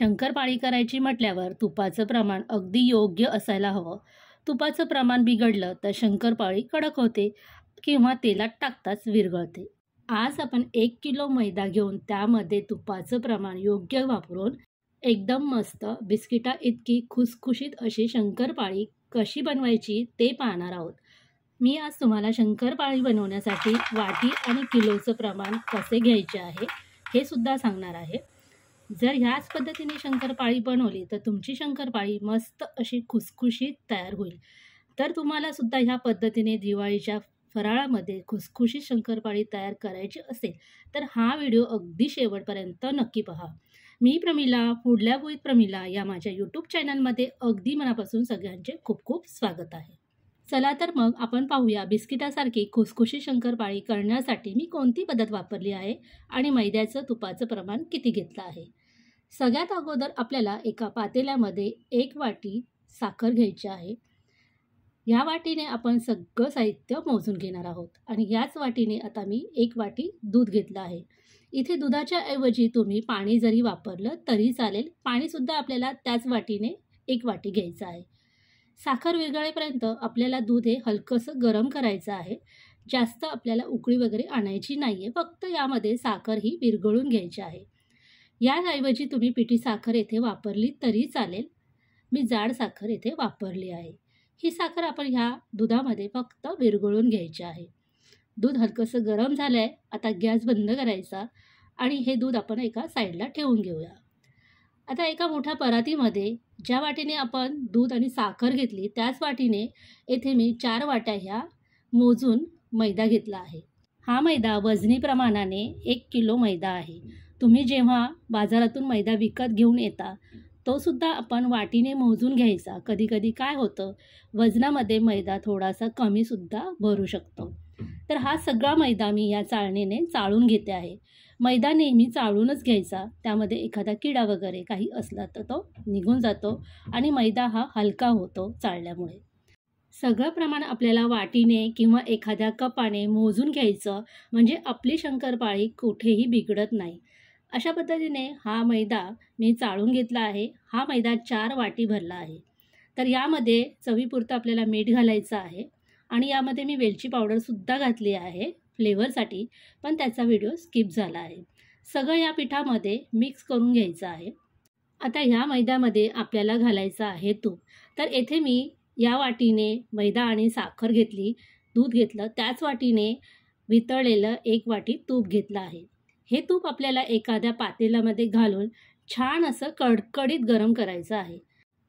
शंकरपाळी करायची म्हटल्यावर तुपाचं प्रमाण अगदी योग्य असायला हवं तुपाचं प्रमाण बिघडलं तर शंकरपाळी कडक होते किंवा तेलात टाकताच विरघळते आज आपण एक किलो मैदा घेऊन त्यामध्ये तुपाचं प्रमाण योग्य वापरून एकदम मस्त बिस्किटा इतकी खुसखुशीत अशी शंकरपाळी कशी बनवायची ते पाहणार आहोत मी आज तुम्हाला शंकरपाळी बनवण्यासाठी वाटी आणि किलोचं प्रमाण कसे घ्यायचे आहे हे सुद्धा सांगणार आहे जर ह्याच पद्धतीने शंकरपाळी बनवली तर तुमची शंकरपाळी मस्त अशी खुसखुशीत तयार होईल तर तुम्हाला सुद्धा ह्या पद्धतीने दिवाळीच्या फराळामध्ये खुसखुशीत शंकरपाळी तयार करायची असेल तर हा व्हिडिओ अगदी शेवटपर्यंत नक्की पहा मी प्रमिला पुढल्या भोईत प्रमिला या माझ्या यूट्यूब चॅनलमध्ये अगदी मनापासून सगळ्यांचे खूप खूप स्वागत आहे चला तर मग आपण पाहूया बिस्किटासारखी खुसखुशी शंकरपाळी करण्यासाठी मी कोणती पद्धत वापरली आहे आणि मैद्याचं तुपाचं प्रमाण किती घेतलं आहे सगळ्यात अगोदर आपल्याला एका पातेल्यामध्ये एक वाटी साखर घ्यायची आहे ह्या वाटीने आपण सगळं साहित्य मोजून घेणार आहोत आणि याच वाटीने आता मी एक वाटी दूध घेतलं आहे इथे दुधाच्या ऐवजी तुम्ही पाणी जरी वापरलं तरी चालेल पाणीसुद्धा आपल्याला त्याच वाटीने एक वाटी घ्यायचं आहे साखर विरघळेपर्यंत आपल्याला दूध हे हलकंसं गरम करायचं आहे जास्त आपल्याला उकळी वगैरे आणायची नाही आहे फक्त यामध्ये साखर ही विरघळून घ्यायची आहे याऐवजी तुम्ही पिठी साखर येथे वापरली तरी चालेल मी जाड साखर येथे वापरली आहे ही साखर आपण ह्या दुधामध्ये फक्त विरघळून घ्यायची आहे दूध हलकंसं गरम झालं आहे आता गॅस बंद करायचा आणि हे दूध आपण एका साईडला ठेवून घेऊया आता एका मोठ्या परातीमध्ये ज्या वाटीने आपण दूध आणि साखर घेतली त्याच वाटीने येथे मी चार वाट्या ह्या मोजून मैदा घेतला आहे हा मैदा वजनी प्रमाणाने एक किलो मैदा आहे तुम्ही जेव्हा बाजारातून मैदा विकत घेऊन येता तो सुद्धा आपण वाटीने मोजून घ्यायचा कधीकधी काय होतं वजनामध्ये मैदा थोडासा कमीसुद्धा भरू शकतो तर हा सगळा मैदा मी या चाळणीने चाळून घेते आहे मैदा नेहमी चाळूनच घ्यायचा त्यामध्ये एखादा किडा वगैरे काही असला तर तो निघून जातो आणि मैदा हा हलका होतो चाळल्यामुळे सगळं प्रमाण आपल्याला वाटीने किंवा एखाद्या कपाने मोजून घ्यायचं म्हणजे आपली शंकरपाळी कुठेही बिघडत नाही अशा पद्धतीने हा मैदा मी चाळून घेतला आहे हा मैदा चार वाटी भरला आहे तर यामध्ये चवीपुरतं आपल्याला मीठ घालायचं आहे आणि यामध्ये मी वेलची पावडरसुद्धा घातली आहे फ्लेवरसाठी पण त्याचा व्हिडिओ स्किप झाला आहे सगळं या पिठामध्ये मिक्स करून घ्यायचं आहे आता ह्या मैद्यामध्ये आपल्याला घालायचं आहे तूप तर येथे मी या वाटीने मैदा आणि साखर घेतली दूध घेतलं त्याच वाटीने वितळलेलं एक वाटी तूप घेतलं आहे हे तूप आपल्याला एखाद्या पातेल्यामध्ये घालून छान असं कडकडीत गरम करायचं आहे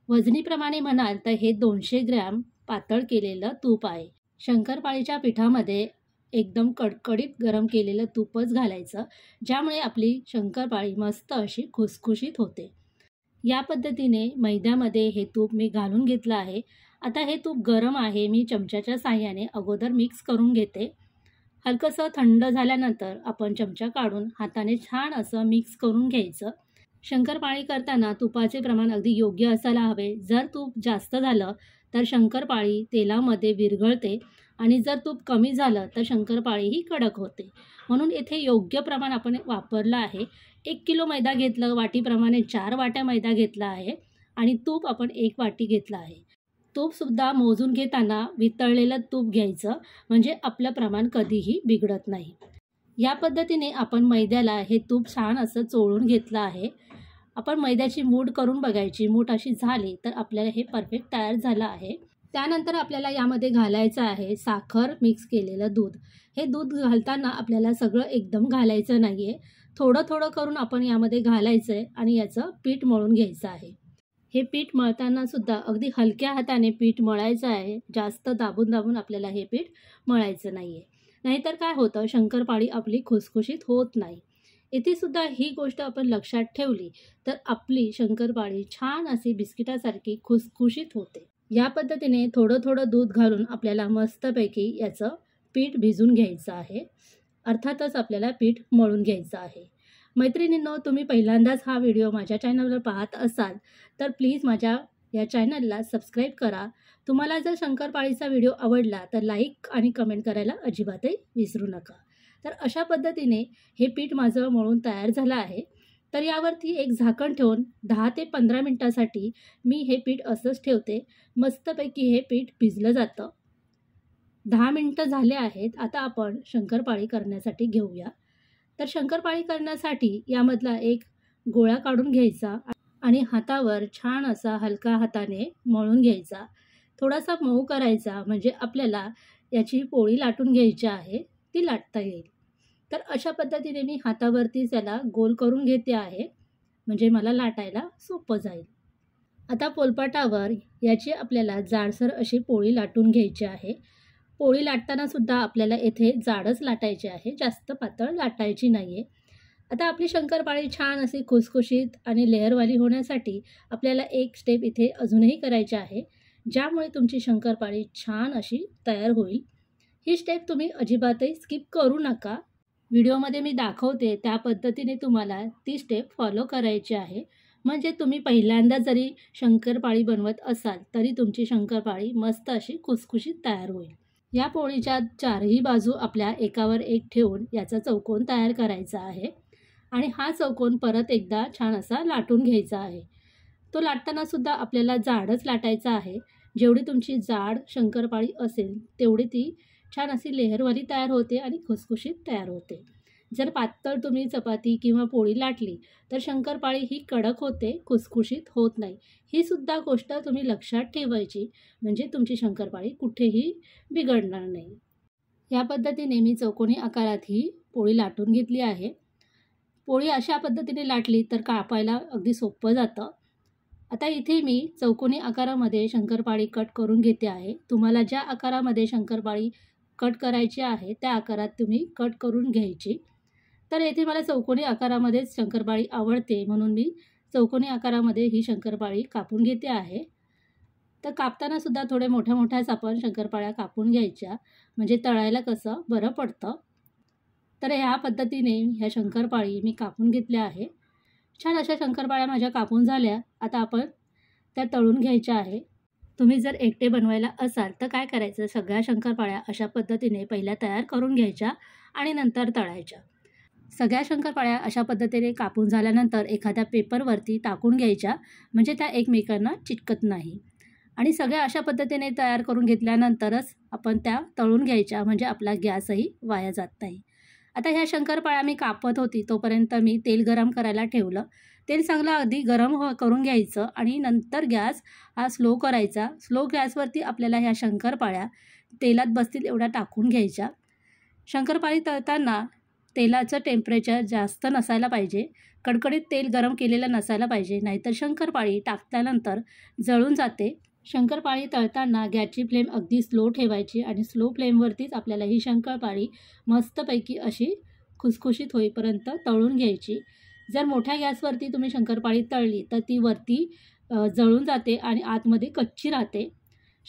वजनीप्रमाणे म्हणाल तर हे दोनशे ग्रॅम पातळ केलेलं तूप आहे शंकरपाळीच्या पिठामध्ये एकदम कडकडीत गरम केलेलं तूपच घालायचं ज्यामुळे आपली शंकरपाळी मस्त अशी खुसखुशीत होते या पद्धतीने मैद्यामध्ये हे तूप मी घालून घेतलं आहे आता हे तूप गरम आहे मी चमच्याच्या साह्याने अगोदर मिक्स करून घेते हलकंसं थंड झाल्यानंतर आपण चमचा काढून हाताने छान असं मिक्स करून घ्यायचं शंकरपाळी करताना तुपाचे प्रमाण अगदी योग्य असायला हवे जर तूप जास्त झालं तर शंकरपाळी तेलामध्ये विरघळते आणि जर तूप कमी झालं तर शंकरपाळी ही कडक होते म्हणून येथे योग्य प्रमाण आपण वापरलं आहे एक किलो मैदा घेतलं वाटीप्रमाणे चार वाट्या मैदा घेतला आहे आणि तूप आपण एक वाटी घेतला आहे तूपसुद्धा मोजून घेताना वितळलेलं तूप घ्यायचं म्हणजे आपलं प्रमाण कधीही बिघडत नाही या पद्धतीने आपण मैद्याला हे तूप छान असं चोळून घेतलं आहे आपण मैद्याची मूठ करून बघायची मूठ अशी झाली तर आपल्याला हे परफेक्ट तयार झालं आहे त्यानंतर आपल्याला यामध्ये घालायचं आहे साखर मिक्स केलेलं दूध हे दूध घालताना आपल्याला सगळं एकदम घालायचं नाही आहे थोडं थोडं करून आपण यामध्ये घालायचं आहे आणि याचं पीठ मळून घ्यायचं आहे हे पीठ मळताना सुद्धा अगदी हलक्या हाताने पीठ मळायचं आहे जास्त दाबून दाबून आपल्याला हे पीठ मळायचं नाही आहे नाहीतर काय होतं शंकरपाळी आपली खुसखुशीत होत नाही इथे सुद्धा ही गोष्ट आपण लक्षात ठेवली तर आपली शंकरपाळी छान अशी बिस्किटासारखी खुसखुशीत होते या पद्धतीने थोडं थोडं दूध घालून आपल्याला मस्तपैकी याचं पीठ भिजून घ्यायचं आहे अर्थातच आपल्याला पीठ मळून घ्यायचं आहे मैत्रिणींनो तुम्ही पहिल्यांदाच हा व्हिडिओ माझ्या चॅनलवर पाहत असाल तर प्लीज माझ्या या चॅनलला सबस्क्राईब करा तुम्हाला जर शंकरपाळीचा व्हिडिओ आवडला तर लाईक आणि कमेंट करायला अजिबातही विसरू नका तर अशा पद्धतीने हे पीठ माझं मळून तयार झालं आहे तर यावरती एक झाकण ठेवून दहा ते पंधरा मिनटासाठी मी हे पीठ असंच ठेवते मस्तपैकी हे पीठ भिजलं जातं दहा मिनटं झाले आहेत आता आपण शंकरपाळी करण्यासाठी घेऊया तर शंकरपाळी करण्यासाठी यामधला एक गोळा काढून घ्यायचा आणि हातावर छान असा हलका हाताने मळून घ्यायचा थोडासा मऊ करायचा म्हणजे आपल्याला याची पोळी लाटून घ्यायची आहे ती लाटता येईल तर अशा पद्धतीने मी हातावरती त्याला गोल करून घेते आहे म्हणजे मला लाटायला सोपं जाईल आता पोलपाटावर याची आपल्याला जाडसर अशी पोळी लाटून घ्यायची आहे पोळी लाटताना सुद्धा आपल्याला येथे जाडच लाटायची आहे जास्त पातळ लाटायची नाही आहे आता आपली शंकरपाळी छान अशी खुसखुशीत आणि लेअरवाली होण्यासाठी आपल्याला एक स्टेप इथे अजूनही करायची आहे ज्यामुळे तुमची शंकरपाळी छान अशी तयार होईल ही स्टेप तुम्ही अजिबातही स्किप करू नका व्हिडिओमध्ये मी दाखवते त्या पद्धतीने तुम्हाला ती स्टेप फॉलो करायची आहे म्हणजे तुम्ही पहिल्यांदा जरी शंकरपाळी बनवत असाल तरी तुमची शंकरपाळी मस्त अशी खुसखुशीत तयार होईल या पोळीच्या चारही बाजू आपल्या एकावर एक ठेवून याचा चौकोन तयार करायचा आहे आणि हा चौकोन परत एकदा छान असा लाटून घ्यायचा आहे तो लाटताना सुद्धा आपल्याला जाडच लाटायचा आहे जेवढी तुमची जाड शंकरपाळी असेल तेवढी ती छान अशी लेहरवाली तयार होते आणि खुसखुशीत तयार होते जर पातळ तुम्ही चपाती किंवा पोळी लाटली तर शंकरपाळी ही कडक होते खुसखुशीत होत नाही ही सुद्धा गोष्ट तुम्ही लक्षात ठेवायची म्हणजे तुमची शंकरपाळी कुठेही बिघडणार नाही या पद्धतीने मी चौकोनी आकारात ही पोळी लाटून घेतली आहे पोळी अशा पद्धतीने लाटली तर कापायला अगदी सोपं जातं आता इथे मी चौकोनी आकारामध्ये शंकरपाळी कट करून घेते आहे तुम्हाला ज्या आकारामध्ये शंकरपाळी कट करायची आहे त्या आकारात तुम्ही कट करून घ्यायची तर येथे मला चौकोनी आकारामध्येच शंकरपाळी आवडते म्हणून मी चौकोनी आकारामध्ये ही शंकरपाळी कापून घेते आहे तर कापताना सुद्धा थोडे मोठ्या मोठ्याच आपण शंकरपाळ्या कापून घ्यायच्या म्हणजे तळायला कसं बरं पडतं तर ह्या पद्धतीने ह्या शंकरपाळी मी कापून घेतल्या आहे छान अशा शंकरपाळ्या माझ्या कापून झाल्या आता आपण त्या तळून घ्यायच्या आहे तुम्ही जर एकटे बनवायला असाल तर काय करायचं सगळ्या शंकरपाळ्या अशा पद्धतीने पहिल्या तयार करून घ्यायच्या आणि नंतर तळायच्या सगळ्या शंकरपाळ्या अशा पद्धतीने कापून झाल्यानंतर एखाद्या पेपरवरती टाकून घ्यायच्या म्हणजे त्या एकमेकांना चिटकत नाही आणि सगळ्या अशा पद्धतीने तयार करून घेतल्यानंतरच आपण त्या तळून घ्यायच्या म्हणजे आपला गॅसही वाया जात नाही आता ह्या शंकरपाळ्या मी कापत होती तोपर्यंत मी तेल गरम करायला ठेवलं तेल चांगलं अगदी गरम हो करून घ्यायचं आणि नंतर गॅस हा स्लो करायचा स्लो गॅसवरती आपल्याला ह्या शंकरपाळ्या तेलात बसतील एवढ्या टाकून घ्यायच्या शंकरपाळी तळताना तेलाचं टेम्परेचर जास्त नसायला पाहिजे कडकडीत तेल गरम केलेलं नसायला पाहिजे नाहीतर शंकरपाळी टाकल्यानंतर जळून जाते शंकरपाळी तळताना गॅसची फ्लेम अगदी स्लो ठेवायची आणि स्लो फ्लेमवरतीच आपल्याला ही शंकरपाळी मस्तपैकी अशी खुसखुशीत होईपर्यंत तळून घ्यायची जर मोठ्या गॅसवरती तुम्ही शंकरपाळी तळली तर ती वरती जळून जाते आणि आतमध्ये कच्ची राहते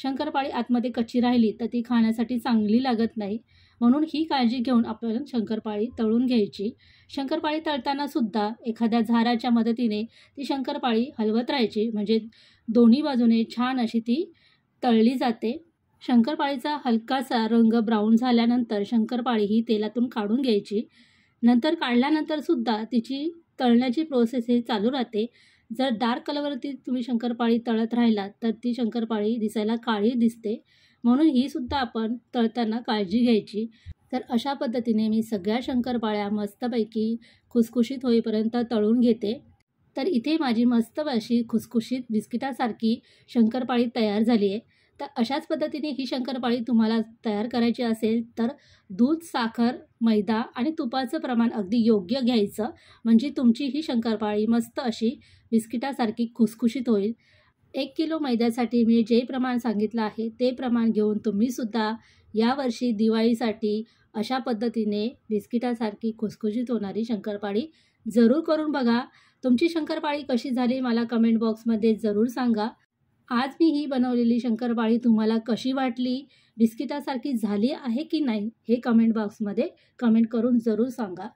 शंकरपाळी आतमध्ये कच्ची राहिली तर ती खाण्यासाठी चांगली लागत नाही म्हणून ही काळजी घेऊन आपण शंकरपाळी तळून घ्यायची शंकरपाळी तळताना सुद्धा एखाद्या झाराच्या मदतीने ती शंकरपाळी हलवत राहायची म्हणजे दोन्ही बाजूने छान अशी ती तळली जाते शंकरपाळीचा हलकासा रंग ब्राऊन झाल्यानंतर शंकरपाळी ही तेलातून काढून घ्यायची नंतर काढल्यानंतर सुद्धा तिची तळण्याची प्रोसेस ही चालू राहते जर डार्क कलरवरती तुम्ही शंकरपाळी तळत राहिलात तर ती शंकरपाळी दिसायला काळी दिसते म्हणून ही सुद्धा आपण तळताना काळजी घ्यायची तर अशा पद्धतीने मी सगळ्या शंकरपाळ्या मस्तपैकी खुसखुशीत होईपर्यंत तळून घेते तर इथे माझी मस्त अशी खुसखुशीत बिस्किटासारखी शंकरपाळी तयार झाली आहे तर अशाच पद्धतीने ही शंकरपाळी तुम्हाला तयार करायची असेल तर दूध साखर मैदा आणि तुपाचं प्रमाण अगदी योग्य घ्यायचं म्हणजे तुमची ही शंकरपाळी मस्त अशी बिस्किटासारखी खुसखुशीत होईल एक किलो मैद्यासाठी मी जे प्रमाण सांगितलं आहे ते प्रमाण घेऊन तुम्हीसुद्धा यावर्षी दिवाळीसाठी अशा पद्धतीने बिस्किटासारखी खुसखुशीत होणारी शंकरपाळी जरूर करून बघा तुमची शंकरपाळी कशी झाली मला कमेंट बॉक्समध्ये जरूर सांगा आज मी ही बनवलेली शंकरपाळी तुम्हाला कशी वाटली बिस्किटासारखी झाली आहे की नाही हे कमेंट बॉक्समध्ये कमेंट करून जरूर सांगा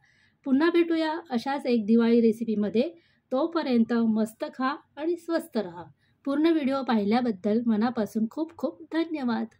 पुन्हा भेटूया अशाच एक दिवाळी रेसिपीमध्ये तोपर्यंत मस्त खा आणि स्वस्त राहा पूर्ण व्हिडिओ पाहिल्याबद्दल मनापासून खूप खूप धन्यवाद